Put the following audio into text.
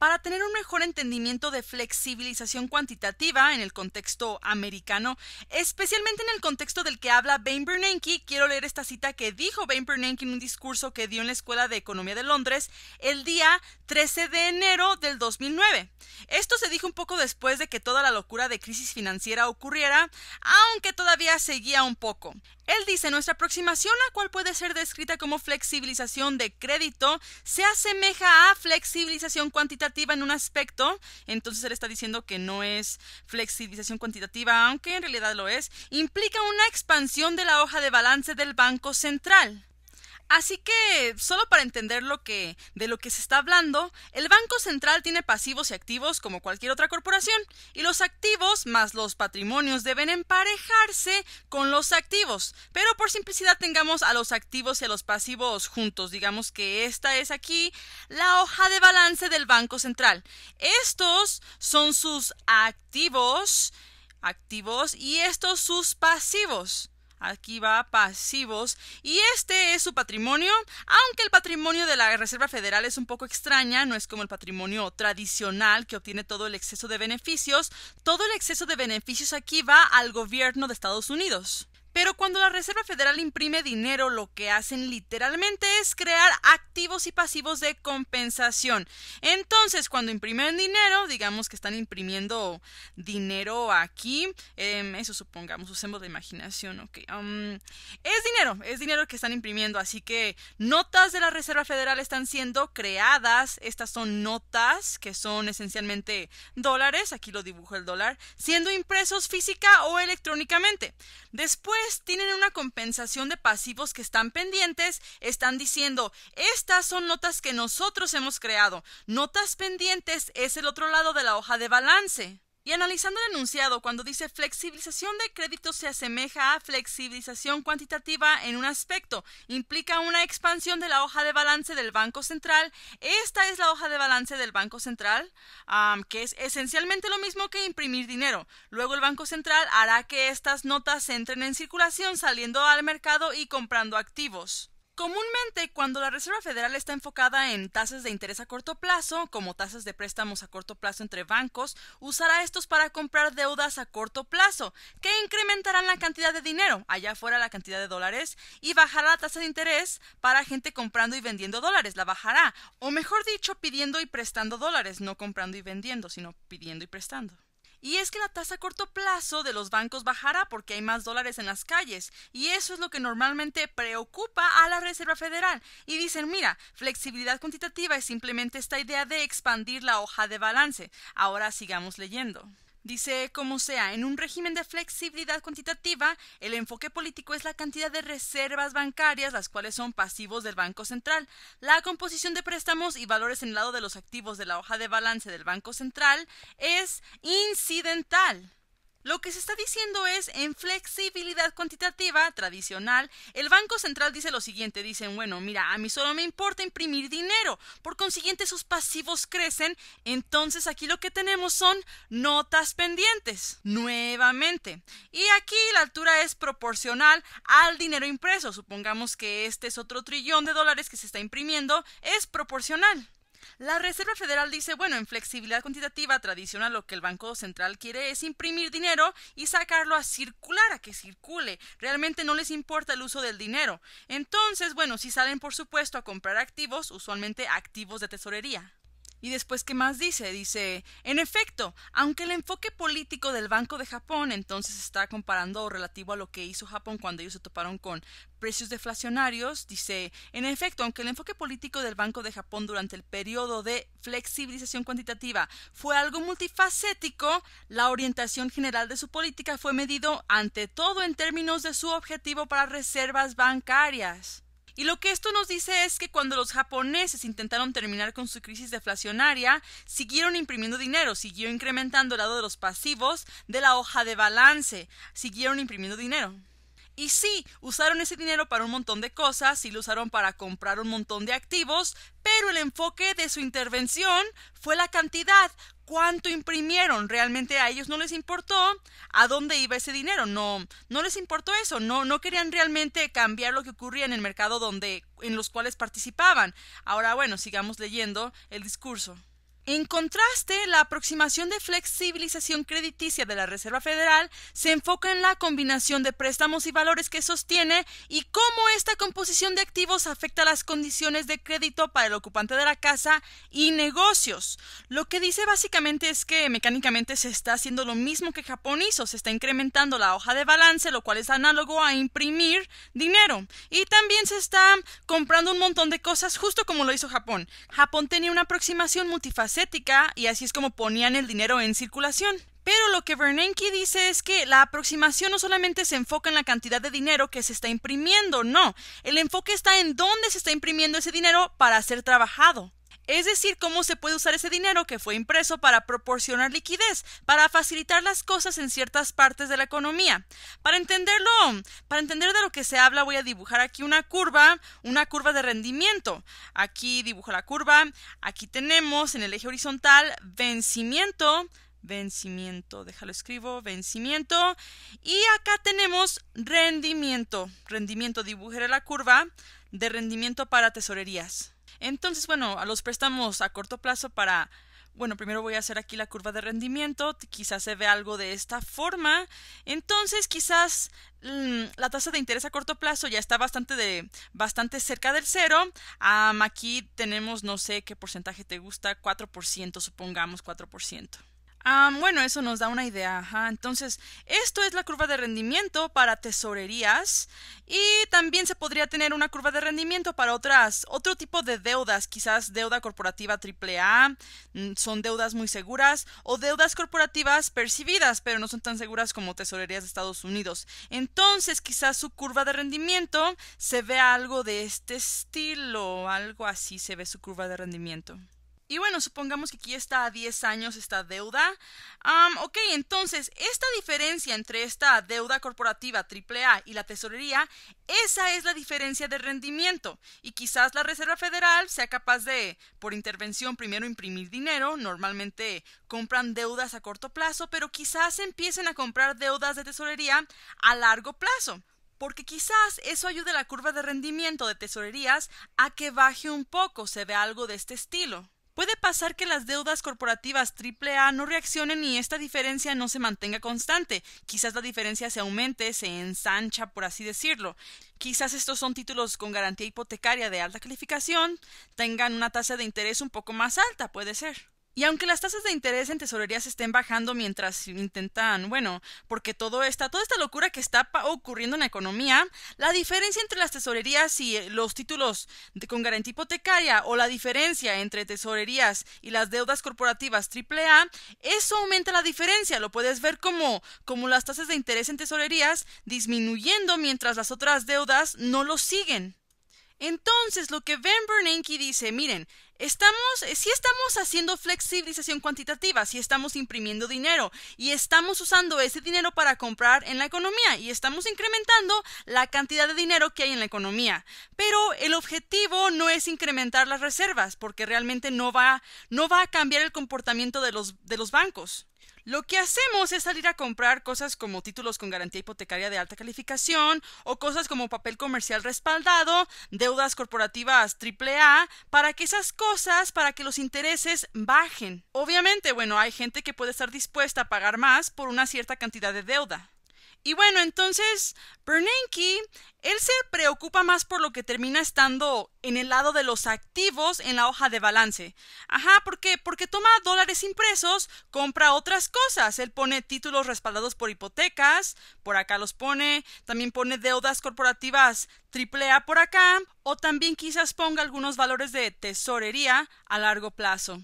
Para tener un mejor entendimiento de flexibilización cuantitativa en el contexto americano, especialmente en el contexto del que habla Bain Bernanke, quiero leer esta cita que dijo Bain Bernanke en un discurso que dio en la Escuela de Economía de Londres el día 13 de enero del 2009. Esto se dijo un poco después de que toda la locura de crisis financiera ocurriera, aunque todavía seguía un poco. Él dice, nuestra aproximación, la cual puede ser descrita como flexibilización de crédito, se asemeja a flexibilización cuantitativa en un aspecto, entonces él está diciendo que no es flexibilización cuantitativa, aunque en realidad lo es, implica una expansión de la hoja de balance del Banco Central. Así que, solo para entender lo que, de lo que se está hablando, el Banco Central tiene pasivos y activos como cualquier otra corporación, y los activos más los patrimonios deben emparejarse con los activos, pero por simplicidad tengamos a los activos y a los pasivos juntos, digamos que esta es aquí la hoja de balance del Banco Central. Estos son sus activos, activos y estos sus pasivos. Aquí va pasivos. Y este es su patrimonio, aunque el patrimonio de la Reserva Federal es un poco extraña, no es como el patrimonio tradicional que obtiene todo el exceso de beneficios. Todo el exceso de beneficios aquí va al gobierno de Estados Unidos. Pero cuando la Reserva Federal imprime dinero, lo que hacen literalmente es crear activos y pasivos de compensación. Entonces, cuando imprimen dinero, digamos que están imprimiendo dinero aquí, em, eso supongamos, usemos de imaginación, ok. Um, es dinero, es dinero que están imprimiendo, así que notas de la Reserva Federal están siendo creadas. Estas son notas que son esencialmente dólares, aquí lo dibujo el dólar, siendo impresos física o electrónicamente. Después, tienen una compensación de pasivos que están pendientes, están diciendo, estas son notas que nosotros hemos creado. Notas pendientes es el otro lado de la hoja de balance. Y analizando el enunciado, cuando dice flexibilización de crédito se asemeja a flexibilización cuantitativa en un aspecto, implica una expansión de la hoja de balance del Banco Central. Esta es la hoja de balance del Banco Central, que es esencialmente lo mismo que imprimir dinero. Luego el Banco Central hará que estas notas entren en circulación saliendo al mercado y comprando activos. Comúnmente, cuando la Reserva Federal está enfocada en tasas de interés a corto plazo, como tasas de préstamos a corto plazo entre bancos, usará estos para comprar deudas a corto plazo, que incrementarán la cantidad de dinero, allá afuera la cantidad de dólares, y bajará la tasa de interés para gente comprando y vendiendo dólares, la bajará, o mejor dicho, pidiendo y prestando dólares, no comprando y vendiendo, sino pidiendo y prestando. Y es que la tasa a corto plazo de los bancos bajará porque hay más dólares en las calles. Y eso es lo que normalmente preocupa a la Reserva Federal. Y dicen, mira, flexibilidad cuantitativa es simplemente esta idea de expandir la hoja de balance. Ahora sigamos leyendo. Dice, como sea, en un régimen de flexibilidad cuantitativa, el enfoque político es la cantidad de reservas bancarias, las cuales son pasivos del Banco Central, la composición de préstamos y valores en el lado de los activos de la hoja de balance del Banco Central es incidental. Lo que se está diciendo es, en flexibilidad cuantitativa tradicional, el Banco Central dice lo siguiente, dicen, bueno, mira, a mí solo me importa imprimir dinero, por consiguiente sus pasivos crecen, entonces aquí lo que tenemos son notas pendientes, nuevamente. Y aquí la altura es proporcional al dinero impreso, supongamos que este es otro trillón de dólares que se está imprimiendo, es proporcional. La Reserva Federal dice, bueno, en flexibilidad cuantitativa tradicional lo que el Banco Central quiere es imprimir dinero y sacarlo a circular, a que circule. Realmente no les importa el uso del dinero. Entonces, bueno, si salen por supuesto a comprar activos, usualmente activos de tesorería. Y después, ¿qué más dice? Dice, en efecto, aunque el enfoque político del Banco de Japón entonces está comparando relativo a lo que hizo Japón cuando ellos se toparon con precios deflacionarios, dice, en efecto, aunque el enfoque político del Banco de Japón durante el periodo de flexibilización cuantitativa fue algo multifacético, la orientación general de su política fue medido ante todo en términos de su objetivo para reservas bancarias. Y lo que esto nos dice es que cuando los japoneses intentaron terminar con su crisis deflacionaria, siguieron imprimiendo dinero, siguió incrementando el lado de los pasivos de la hoja de balance, siguieron imprimiendo dinero. Y sí, usaron ese dinero para un montón de cosas, sí lo usaron para comprar un montón de activos, pero el enfoque de su intervención fue la cantidad, cuánto imprimieron. Realmente a ellos no les importó a dónde iba ese dinero. No, no les importó eso. No, no querían realmente cambiar lo que ocurría en el mercado donde, en los cuales participaban. Ahora, bueno, sigamos leyendo el discurso. En contraste, la aproximación de flexibilización crediticia de la Reserva Federal se enfoca en la combinación de préstamos y valores que sostiene y cómo esta composición de activos afecta las condiciones de crédito para el ocupante de la casa y negocios. Lo que dice básicamente es que mecánicamente se está haciendo lo mismo que Japón hizo, se está incrementando la hoja de balance, lo cual es análogo a imprimir dinero. Y también se está comprando un montón de cosas justo como lo hizo Japón. Japón tenía una aproximación multifacética ética y así es como ponían el dinero en circulación. Pero lo que Bernanke dice es que la aproximación no solamente se enfoca en la cantidad de dinero que se está imprimiendo, no, el enfoque está en dónde se está imprimiendo ese dinero para ser trabajado. Es decir, cómo se puede usar ese dinero que fue impreso para proporcionar liquidez, para facilitar las cosas en ciertas partes de la economía. Para entenderlo, para entender de lo que se habla, voy a dibujar aquí una curva, una curva de rendimiento. Aquí dibujo la curva, aquí tenemos en el eje horizontal vencimiento, vencimiento, déjalo escribo, vencimiento, y acá tenemos rendimiento, rendimiento, dibujaré la curva de rendimiento para tesorerías. Entonces, bueno, a los préstamos a corto plazo para bueno, primero voy a hacer aquí la curva de rendimiento, quizás se ve algo de esta forma, entonces quizás mm, la tasa de interés a corto plazo ya está bastante, de, bastante cerca del cero, aquí tenemos no sé qué porcentaje te gusta, 4%, supongamos 4%. Ah, bueno, eso nos da una idea. Ajá. Entonces, esto es la curva de rendimiento para tesorerías y también se podría tener una curva de rendimiento para otras, otro tipo de deudas, quizás deuda corporativa AAA, mm, son deudas muy seguras, o deudas corporativas percibidas, pero no son tan seguras como tesorerías de Estados Unidos. Entonces, quizás su curva de rendimiento se ve algo de este estilo, algo así se ve su curva de rendimiento. Y bueno, supongamos que aquí está a 10 años esta deuda. ok, entonces, esta diferencia entre esta deuda corporativa AAA y la tesorería, esa es la diferencia de rendimiento. Y quizás la Reserva Federal sea capaz de, por intervención, primero imprimir dinero. Normalmente compran deudas a corto plazo, pero quizás empiecen a comprar deudas de tesorería a largo plazo porque quizás eso ayude la curva de rendimiento de tesorerías a que baje un poco, se ve algo de este estilo. Puede pasar que las deudas corporativas A no reaccionen y esta diferencia no se mantenga constante. Quizás la diferencia se aumente, se ensancha, por así decirlo. Quizás estos son títulos con garantía hipotecaria de alta calificación, tengan una tasa de interés un poco más alta, puede ser. Y aunque las tasas de interés en tesorerías estén bajando mientras intentan, bueno, porque todo esta, toda esta locura que está ocurriendo en la economía, la diferencia entre las tesorerías y eh, los títulos con garantía hipotecaria o la diferencia entre tesorerías y las deudas corporativas AAA, eso aumenta la diferencia. Lo puedes ver como, como las tasas de interés en tesorerías disminuyendo mientras las otras deudas no lo siguen. Entonces, lo que Ben Bernanke dice, miren, estamos, eh, si estamos haciendo flexibilización cuantitativa, si estamos imprimiendo dinero y estamos usando ese dinero para comprar en la economía y estamos incrementando la cantidad de dinero que hay en la economía. Pero el objetivo no es incrementar las reservas, porque realmente no va, no va a cambiar el comportamiento de los bancos. Lo que hacemos es salir a comprar cosas como títulos con garantía hipotecaria de alta calificación o cosas como papel comercial respaldado, deudas corporativas AAA, para que esas cosas, para que los intereses bajen. Obviamente, bueno, hay gente que puede estar dispuesta a pagar más por una cierta cantidad de deuda. Y bueno, entonces Bernanke, él se preocupa más por lo que termina estando en el lado de los activos en la hoja de balance. Ajá, ¿por qué? Porque toma dólares impresos, compra otras cosas. Él pone títulos respaldados por hipotecas, por acá los pone, también pone deudas corporativas triple A por acá, o también quizás ponga algunos valores de tesorería a largo plazo.